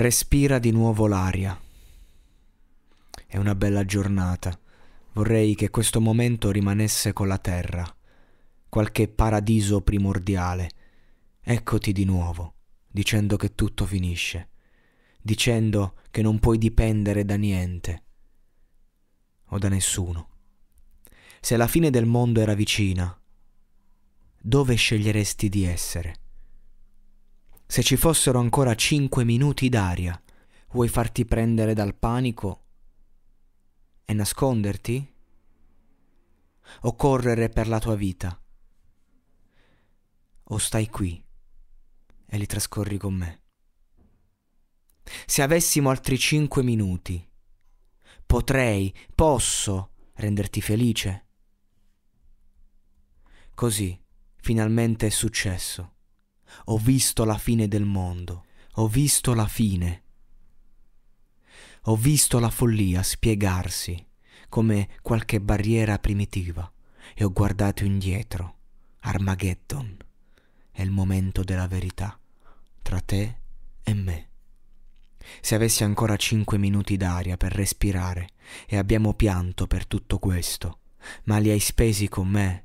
Respira di nuovo l'aria. È una bella giornata. Vorrei che questo momento rimanesse con la terra, qualche paradiso primordiale. Eccoti di nuovo, dicendo che tutto finisce, dicendo che non puoi dipendere da niente o da nessuno. Se la fine del mondo era vicina, dove sceglieresti di essere? Se ci fossero ancora cinque minuti d'aria, vuoi farti prendere dal panico e nasconderti? O correre per la tua vita? O stai qui e li trascorri con me? Se avessimo altri cinque minuti, potrei, posso renderti felice. Così finalmente è successo ho visto la fine del mondo, ho visto la fine. Ho visto la follia spiegarsi come qualche barriera primitiva e ho guardato indietro. Armageddon è il momento della verità tra te e me. Se avessi ancora cinque minuti d'aria per respirare e abbiamo pianto per tutto questo, ma li hai spesi con me